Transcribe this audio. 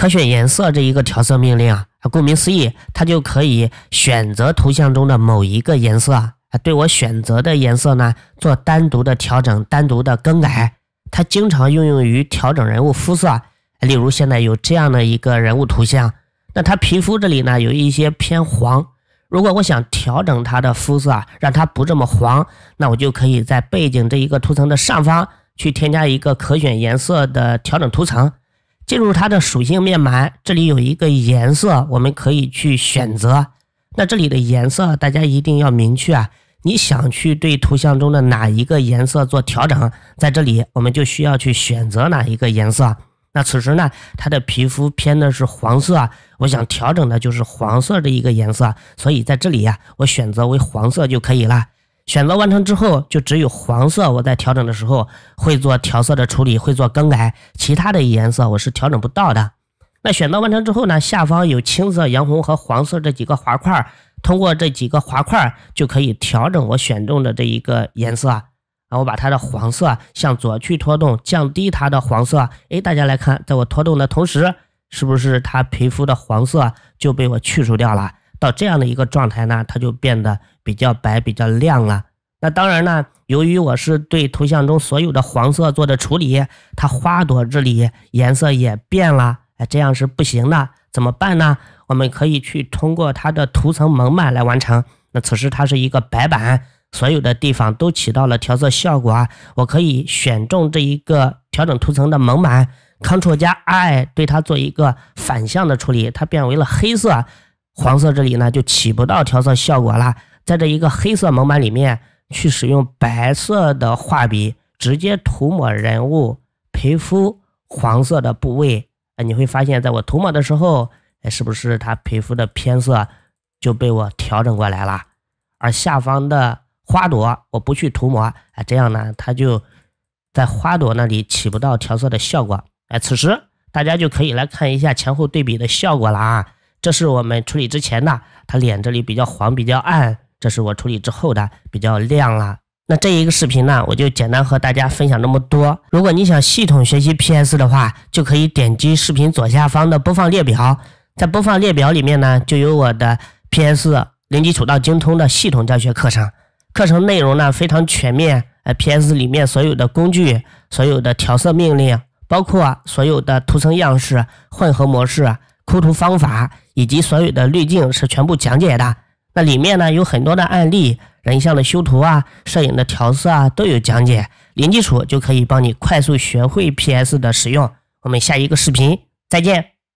可选颜色这一个调色命令啊，顾名思义，它就可以选择图像中的某一个颜色啊，对我选择的颜色呢做单独的调整、单独的更改。它经常运用于调整人物肤色，例如现在有这样的一个人物图像，那他皮肤这里呢有一些偏黄，如果我想调整他的肤色啊，让他不这么黄，那我就可以在背景这一个图层的上方去添加一个可选颜色的调整图层。进入它的属性面板，这里有一个颜色，我们可以去选择。那这里的颜色大家一定要明确啊！你想去对图像中的哪一个颜色做调整，在这里我们就需要去选择哪一个颜色。那此时呢，它的皮肤偏的是黄色我想调整的就是黄色这一个颜色，所以在这里呀，我选择为黄色就可以了。选择完成之后，就只有黄色，我在调整的时候会做调色的处理，会做更改，其他的颜色我是调整不到的。那选择完成之后呢？下方有青色、洋红和黄色这几个滑块，通过这几个滑块就可以调整我选中的这一个颜色。啊，我把它的黄色向左去拖动，降低它的黄色。哎，大家来看，在我拖动的同时，是不是它皮肤的黄色就被我去除掉了？到这样的一个状态呢，它就变得比较白、比较亮了。那当然呢，由于我是对图像中所有的黄色做的处理，它花朵这里颜色也变了，哎，这样是不行的，怎么办呢？我们可以去通过它的图层蒙板来完成。那此时它是一个白板，所有的地方都起到了调色效果啊。我可以选中这一个调整图层的蒙版，Ctrl 加 I 对它做一个反向的处理，它变为了黑色。黄色这里呢就起不到调色效果了，在这一个黑色蒙版里面去使用白色的画笔，直接涂抹人物皮肤黄色的部位，哎，你会发现在我涂抹的时候，哎，是不是它皮肤的偏色就被我调整过来了？而下方的花朵我不去涂抹，哎，这样呢它就在花朵那里起不到调色的效果，哎，此时大家就可以来看一下前后对比的效果了啊。这是我们处理之前的，它脸这里比较黄、比较暗。这是我处理之后的，比较亮了。那这一个视频呢，我就简单和大家分享这么多。如果你想系统学习 PS 的话，就可以点击视频左下方的播放列表，在播放列表里面呢，就有我的 PS 零基础到精通的系统教学课程。课程内容呢非常全面，呃，PS 里面所有的工具、所有的调色命令，包括所有的图层样式、混合模式。抠图方法以及所有的滤镜是全部讲解的。那里面呢有很多的案例，人像的修图啊，摄影的调色啊，都有讲解。零基础就可以帮你快速学会 PS 的使用。我们下一个视频再见。